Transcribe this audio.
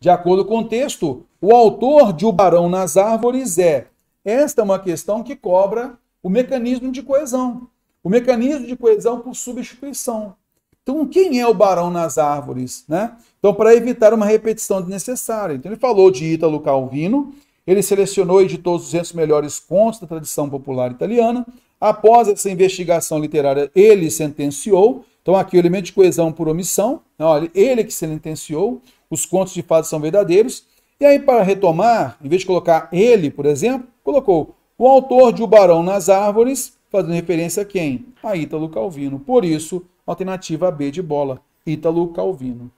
De acordo com o texto, o autor de O Barão nas Árvores é. Esta é uma questão que cobra o mecanismo de coesão. O mecanismo de coesão por substituição. Então, quem é o Barão nas Árvores? Né? Então, para evitar uma repetição desnecessária. Então, ele falou de Ítalo Calvino, ele selecionou e editou os 200 melhores contos da tradição popular italiana. Após essa investigação literária, ele sentenciou então aqui o elemento de coesão por omissão, né, olha, ele é que se sentenciou, os contos de fato são verdadeiros. E aí para retomar, em vez de colocar ele, por exemplo, colocou o autor de O Barão nas Árvores, fazendo referência a quem? A Ítalo Calvino. Por isso, alternativa B de bola, Ítalo Calvino.